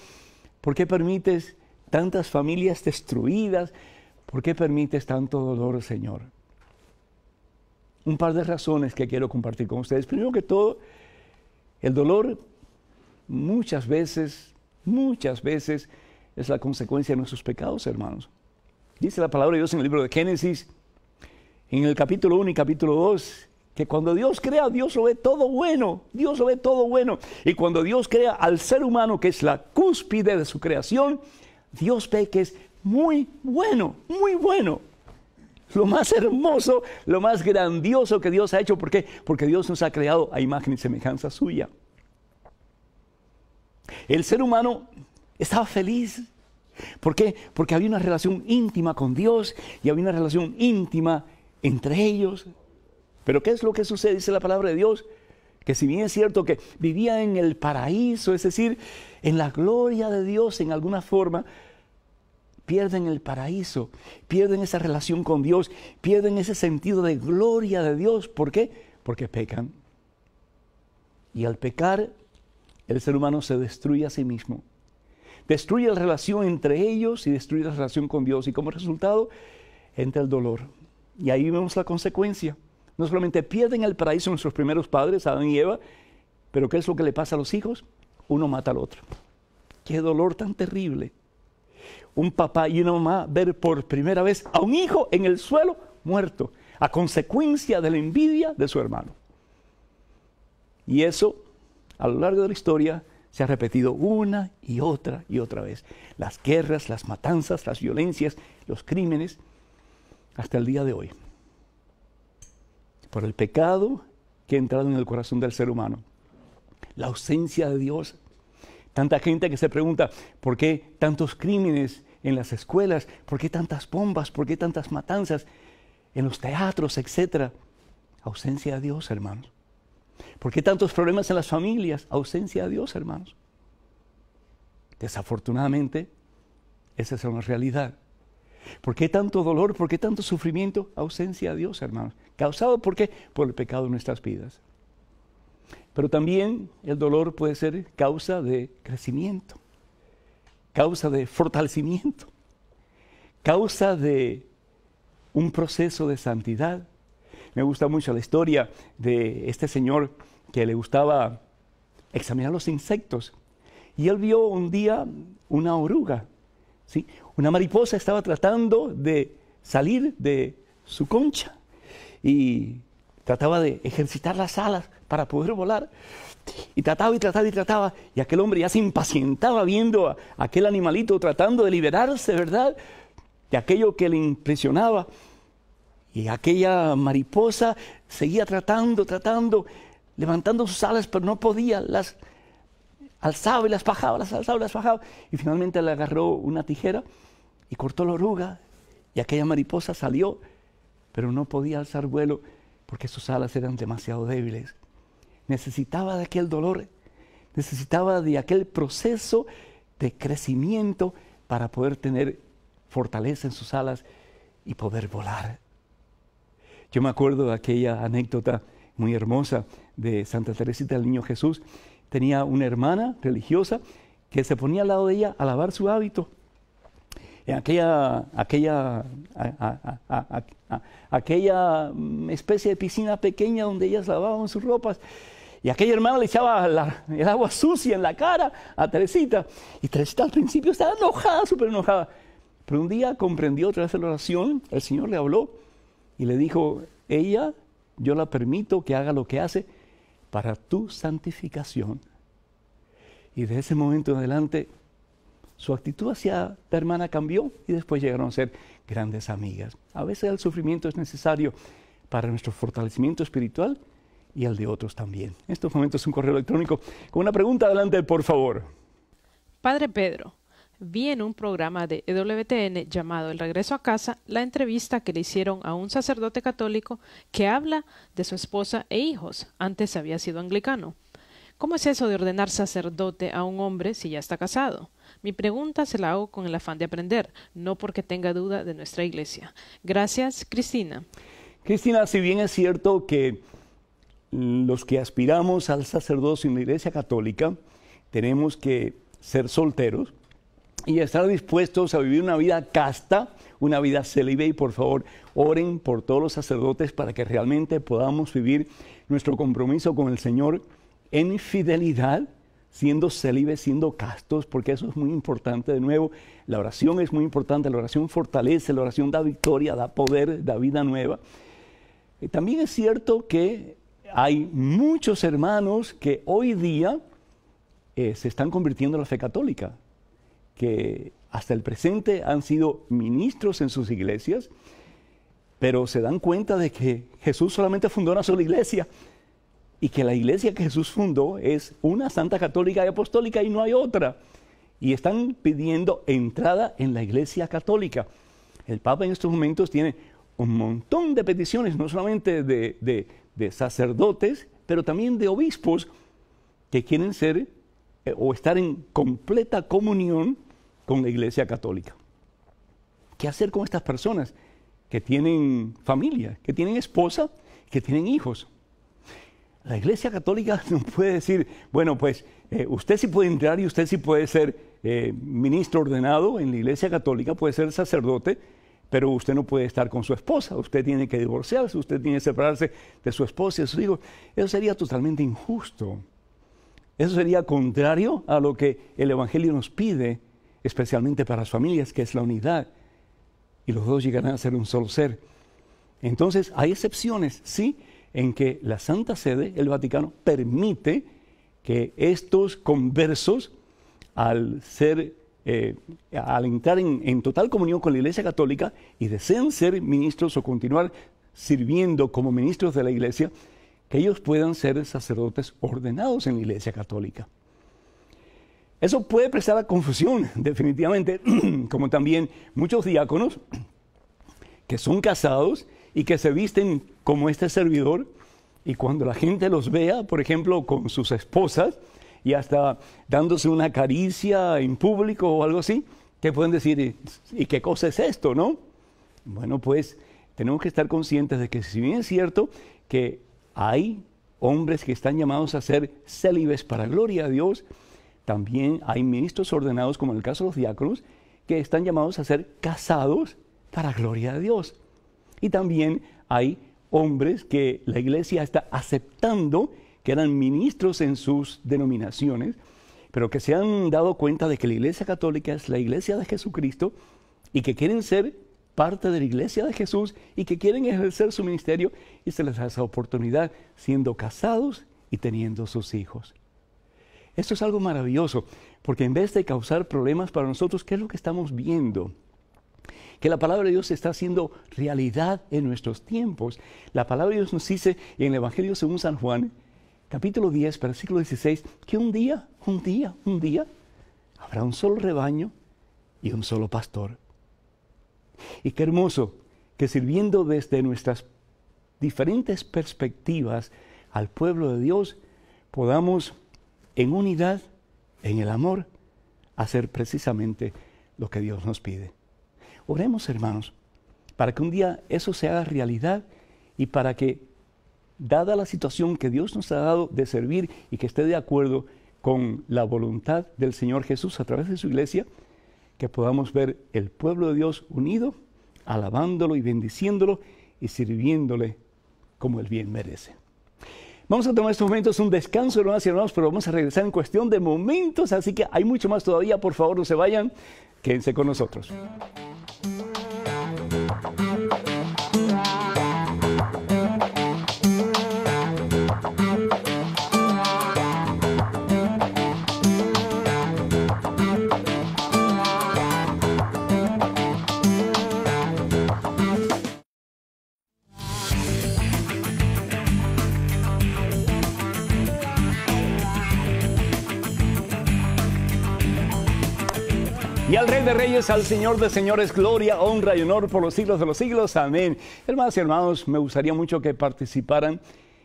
¿Por qué permites tantas familias destruidas? ¿Por qué permites tanto dolor, Señor? Un par de razones que quiero compartir con ustedes. Primero que todo, el dolor muchas veces, muchas veces es la consecuencia de nuestros pecados, hermanos. Dice la palabra de Dios en el libro de Génesis, en el capítulo 1 y capítulo 2, que cuando Dios crea, Dios lo ve todo bueno, Dios lo ve todo bueno. Y cuando Dios crea al ser humano, que es la cúspide de su creación, Dios ve que es muy bueno, muy bueno. Lo más hermoso, lo más grandioso que Dios ha hecho. ¿Por qué? Porque Dios nos ha creado a imagen y semejanza suya. El ser humano estaba feliz. ¿Por qué? Porque había una relación íntima con Dios y había una relación íntima entre ellos. Pero ¿qué es lo que sucede? Dice la palabra de Dios. Que si bien es cierto que vivía en el paraíso, es decir, en la gloria de Dios en alguna forma, pierden el paraíso, pierden esa relación con Dios, pierden ese sentido de gloria de Dios. ¿Por qué? Porque pecan. Y al pecar, el ser humano se destruye a sí mismo. Destruye la relación entre ellos y destruye la relación con Dios. Y como resultado, entra el dolor. Y ahí vemos la consecuencia. No solamente pierden el paraíso nuestros primeros padres, Adán y Eva, pero ¿qué es lo que le pasa a los hijos? Uno mata al otro. Qué dolor tan terrible un papá y una mamá ver por primera vez a un hijo en el suelo muerto, a consecuencia de la envidia de su hermano. Y eso, a lo largo de la historia, se ha repetido una y otra y otra vez. Las guerras, las matanzas, las violencias, los crímenes, hasta el día de hoy. Por el pecado que ha entrado en el corazón del ser humano. La ausencia de Dios Tanta gente que se pregunta, ¿por qué tantos crímenes en las escuelas? ¿Por qué tantas bombas? ¿Por qué tantas matanzas? En los teatros, etcétera. Ausencia de Dios, hermanos. ¿Por qué tantos problemas en las familias? Ausencia de Dios, hermanos. Desafortunadamente, esa es una realidad. ¿Por qué tanto dolor? ¿Por qué tanto sufrimiento? Ausencia de Dios, hermanos. ¿Causado por qué? Por el pecado en nuestras vidas. Pero también el dolor puede ser causa de crecimiento, causa de fortalecimiento, causa de un proceso de santidad. Me gusta mucho la historia de este señor que le gustaba examinar los insectos. Y él vio un día una oruga, ¿sí? una mariposa estaba tratando de salir de su concha y trataba de ejercitar las alas para poder volar. Y trataba y trataba y trataba, y aquel hombre ya se impacientaba viendo a aquel animalito tratando de liberarse, ¿verdad? De aquello que le impresionaba. Y aquella mariposa seguía tratando, tratando, levantando sus alas, pero no podía, las alzaba y las bajaba, las alzaba y las bajaba. Y finalmente le agarró una tijera y cortó la oruga, y aquella mariposa salió, pero no podía alzar vuelo porque sus alas eran demasiado débiles necesitaba de aquel dolor, necesitaba de aquel proceso de crecimiento para poder tener fortaleza en sus alas y poder volar. Yo me acuerdo de aquella anécdota muy hermosa de Santa Teresita del Niño Jesús. Tenía una hermana religiosa que se ponía al lado de ella a lavar su hábito. En aquella, aquella, aquella mm, especie de piscina pequeña donde ellas lavaban sus ropas. Y aquella hermana le echaba el agua sucia en la cara a Teresita. Y Teresita al principio estaba enojada, súper enojada. Pero un día comprendió otra vez la oración, el Señor le habló y le dijo, ella, yo la permito que haga lo que hace para tu santificación. Y de ese momento adelante, su actitud hacia la hermana cambió y después llegaron a ser grandes amigas. A veces el sufrimiento es necesario para nuestro fortalecimiento espiritual y al de otros también. En estos momentos un correo electrónico con una pregunta. Adelante, por favor. Padre Pedro, vi en un programa de EWTN llamado El Regreso a Casa la entrevista que le hicieron a un sacerdote católico que habla de su esposa e hijos. Antes había sido anglicano. ¿Cómo es eso de ordenar sacerdote a un hombre si ya está casado? Mi pregunta se la hago con el afán de aprender, no porque tenga duda de nuestra iglesia. Gracias, Cristina. Cristina, si bien es cierto que los que aspiramos al sacerdocio en la Iglesia Católica tenemos que ser solteros y estar dispuestos a vivir una vida casta, una vida célibe y por favor oren por todos los sacerdotes para que realmente podamos vivir nuestro compromiso con el Señor en fidelidad, siendo célibes, siendo castos, porque eso es muy importante. De nuevo, la oración es muy importante, la oración fortalece, la oración da victoria, da poder, da vida nueva. Eh, también es cierto que hay muchos hermanos que hoy día eh, se están convirtiendo en la fe católica, que hasta el presente han sido ministros en sus iglesias, pero se dan cuenta de que Jesús solamente fundó una sola iglesia y que la iglesia que Jesús fundó es una santa católica y apostólica y no hay otra. Y están pidiendo entrada en la iglesia católica. El Papa en estos momentos tiene un montón de peticiones, no solamente de, de sacerdotes, pero también de obispos que quieren ser eh, o estar en completa comunión con la Iglesia Católica. ¿Qué hacer con estas personas que tienen familia, que tienen esposa, que tienen hijos? La Iglesia Católica no puede decir, bueno, pues eh, usted sí puede entrar y usted sí puede ser eh, ministro ordenado en la Iglesia Católica, puede ser sacerdote, pero usted no puede estar con su esposa, usted tiene que divorciarse, usted tiene que separarse de su esposa y de sus hijos. Eso sería totalmente injusto. Eso sería contrario a lo que el Evangelio nos pide, especialmente para las familias, que es la unidad. Y los dos llegarán a ser un solo ser. Entonces, hay excepciones, sí, en que la Santa Sede, el Vaticano, permite que estos conversos, al ser eh, al entrar en, total comunión con la Iglesia Católica y desean ser ministros o continuar sirviendo como ministros de la Iglesia, que ellos puedan ser sacerdotes ordenados en la Iglesia Católica. Eso puede prestar a confusión, definitivamente, como también muchos diáconos que son casados y que se visten como este servidor, y cuando la gente los vea, por ejemplo, con sus esposas, y hasta dándose una caricia en público o algo así, que pueden decir, ¿y qué cosa es esto, no? Bueno, pues tenemos que estar conscientes de que si bien es cierto que hay hombres que están llamados a ser célibes para gloria a Dios, también hay ministros ordenados, como en el caso de los diáconos, que están llamados a ser casados para gloria a Dios. Y también hay hombres que la iglesia está aceptando que eran ministros en sus denominaciones, pero que se han dado cuenta de que la Iglesia Católica es la Iglesia de Jesucristo y que quieren ser parte de la Iglesia de Jesús y que quieren ejercer su ministerio y se les da esa oportunidad siendo casados y teniendo sus hijos. Esto es algo maravilloso, porque en vez de causar problemas para nosotros, ¿qué es lo que estamos viendo? que la palabra de Dios está haciendo realidad en nuestros tiempos. La palabra de Dios nos dice en el Evangelio según San Juan, capítulo 10, versículo 16, que un día, un día, un día, habrá un solo rebaño y un solo pastor. Y qué hermoso que sirviendo desde nuestras diferentes perspectivas al pueblo de Dios, podamos en unidad, en el amor, hacer precisamente lo que Dios nos pide. Oremos, hermanos, para que un día eso se haga realidad y para que dada la situación que Dios nos ha dado de servir y que esté de acuerdo con la voluntad del Señor Jesús a través de su iglesia, que podamos ver el pueblo de Dios unido, alabándolo y bendiciéndolo y sirviéndole como el bien merece. Vamos a tomar estos momentos un descanso, hermanas y hermanos, pero vamos a regresar en cuestión de momentos, así que hay mucho más todavía, por favor no se vayan, quédense con nosotros. al Señor de señores, gloria, honra y honor por los siglos de los siglos. Amén. Hermanos y hermanos, me gustaría mucho que participaran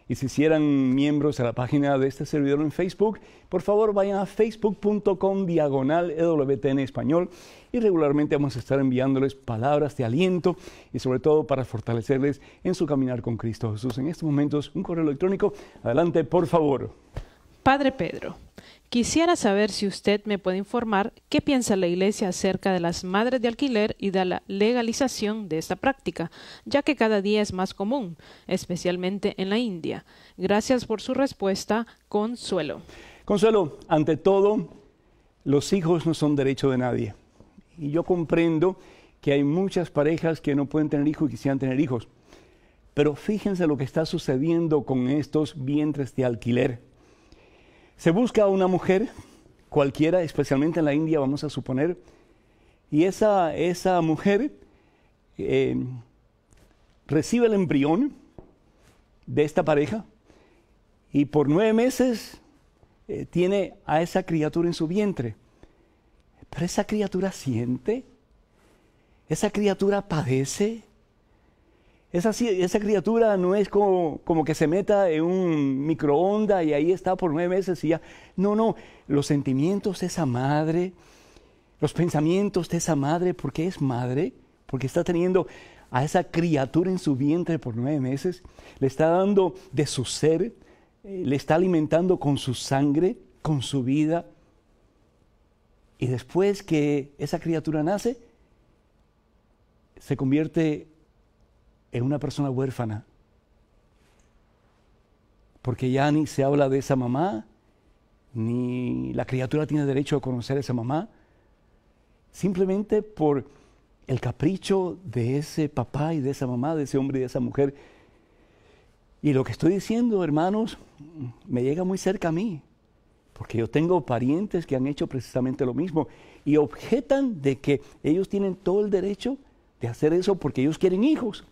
y se hicieran miembros de la página de este servidor en Facebook. Por favor, vayan a facebook.com diagonal EWTN español y regularmente vamos a estar enviándoles palabras de aliento y sobre todo para fortalecerles en su caminar con Cristo Jesús. En estos momentos, un correo electrónico. Adelante, por favor. Padre Pedro. Quisiera saber si usted me puede informar qué piensa la Iglesia acerca de las madres de alquiler y de la legalización de esta práctica, ya que cada día es más común, especialmente en la India. Gracias por su respuesta, Consuelo. Consuelo, ante todo, los hijos no son derecho de nadie. Y yo comprendo que hay muchas parejas que no pueden tener hijos y quisieran tener hijos. Pero fíjense lo que está sucediendo con estos vientres de alquiler se busca a una mujer, cualquiera, especialmente en la India, vamos a suponer, y esa, esa mujer eh, recibe el embrión de esta pareja y por nueve meses eh, tiene a esa criatura en su vientre. Pero esa criatura siente, esa criatura padece, esa, criatura no es como, como que se meta en un microondas y ahí está por nueve meses y ya. No, no, los sentimientos de esa madre, los pensamientos de esa madre, porque es madre, porque está teniendo a esa criatura en su vientre por nueve meses, le está dando de su ser, eh, le está alimentando con su sangre, con su vida. Y después que esa criatura nace, se convierte es una persona huérfana. Porque ya ni se habla de esa mamá, ni la criatura tiene derecho a conocer a esa mamá, simplemente por el capricho de ese papá y de esa mamá, de ese hombre y de esa mujer. Y lo que estoy diciendo, hermanos, me llega muy cerca a mí, porque yo tengo parientes que han hecho precisamente lo mismo y objetan de que ellos tienen todo el derecho de hacer eso porque ellos quieren hijos.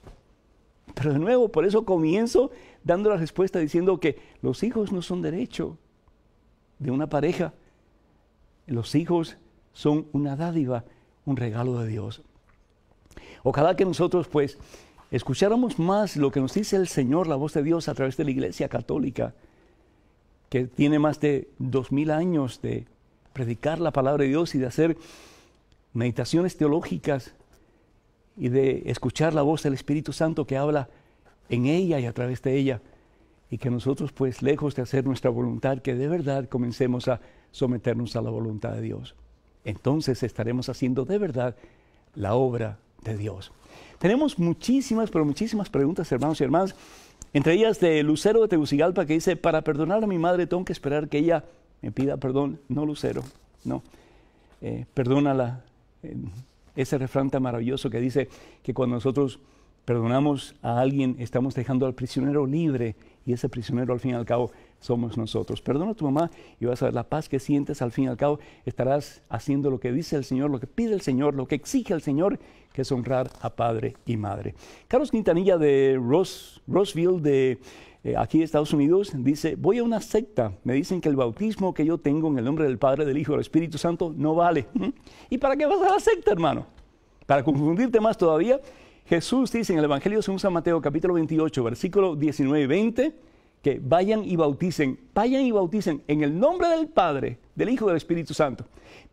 Pero de nuevo, por eso comienzo dando la respuesta diciendo que los hijos no son derecho de una pareja. Los hijos son una dádiva, un regalo de Dios. Ojalá que nosotros pues escucháramos más lo que nos dice el Señor, la voz de Dios a través de la Iglesia Católica, que tiene más de dos mil años de predicar la palabra de Dios y de hacer meditaciones teológicas y de escuchar la voz del Espíritu Santo que habla en ella y a través de ella. Y que nosotros, pues, lejos de hacer nuestra voluntad, que de verdad comencemos a someternos a la voluntad de Dios. Entonces estaremos haciendo de verdad la obra de Dios. Tenemos muchísimas, pero muchísimas preguntas, hermanos y hermanas. Entre ellas de Lucero de Tegucigalpa que dice, para perdonar a mi madre tengo que esperar que ella me pida perdón. No, Lucero, no. Eh, perdónala. Eh, ese refrán tan maravilloso que dice que cuando nosotros perdonamos a alguien, estamos dejando al prisionero libre y ese prisionero al fin y al cabo somos nosotros. Perdona a tu mamá y vas a ver la paz que sientes al fin y al cabo. Estarás haciendo lo que dice el Señor, lo que pide el Señor, lo que exige el Señor, que es honrar a padre y madre. Carlos Quintanilla de Roseville, de eh, aquí en Estados Unidos, dice, voy a una secta, me dicen que el bautismo que yo tengo en el nombre del Padre, del Hijo, del Espíritu Santo no vale. ¿Y para qué vas a la secta, hermano? Para confundirte más todavía, Jesús dice en el Evangelio según San Mateo capítulo 28, versículo 19 y 20, que vayan y bauticen, vayan y bauticen en el nombre del Padre, del Hijo y del Espíritu Santo.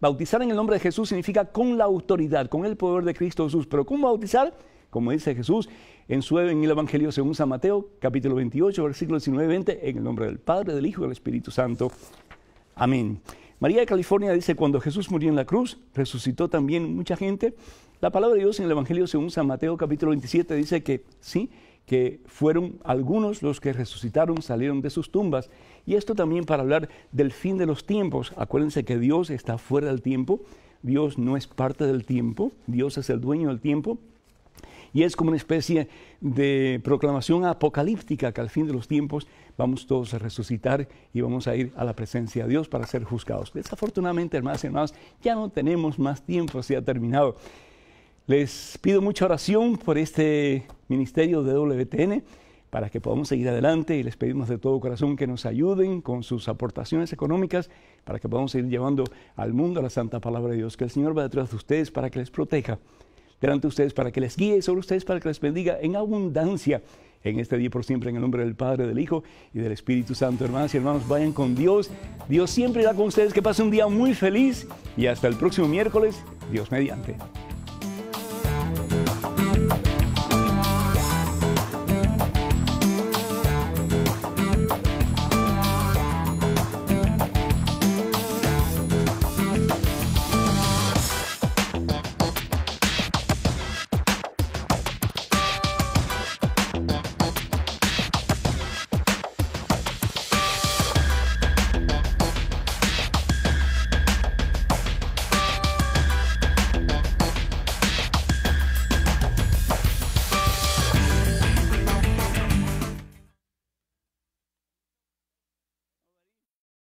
Bautizar en el nombre de Jesús significa con la autoridad, con el poder de Cristo Jesús, pero ¿cómo bautizar? como dice Jesús en, su, en el Evangelio según San Mateo, capítulo 28, versículo 19-20, en el nombre del Padre, del Hijo y del Espíritu Santo. Amén. María de California dice, cuando Jesús murió en la cruz, resucitó también mucha gente. La palabra de Dios en el Evangelio según San Mateo capítulo 27 dice que sí, que fueron algunos los que resucitaron, salieron de sus tumbas. Y esto también para hablar del fin de los tiempos. Acuérdense que Dios está fuera del tiempo, Dios no es parte del tiempo, Dios es el dueño del tiempo, y es como una especie de proclamación apocalíptica que al fin de los tiempos vamos todos a resucitar y vamos a ir a la presencia de Dios para ser juzgados. Desafortunadamente, hermanas y hermanos, ya no tenemos más tiempo, se ha terminado. Les pido mucha oración por este ministerio de WTN para que podamos seguir adelante y les pedimos de todo corazón que nos ayuden con sus aportaciones económicas para que podamos seguir llevando al mundo la santa palabra de Dios. Que el Señor va detrás de ustedes para que les proteja delante de ustedes para que les guíe, sobre ustedes para que les bendiga en abundancia en este día por siempre, en el nombre del Padre, del Hijo y del Espíritu Santo. Hermanas y hermanos, vayan con Dios. Dios siempre irá con ustedes. Que pase un día muy feliz y hasta el próximo miércoles, Dios mediante.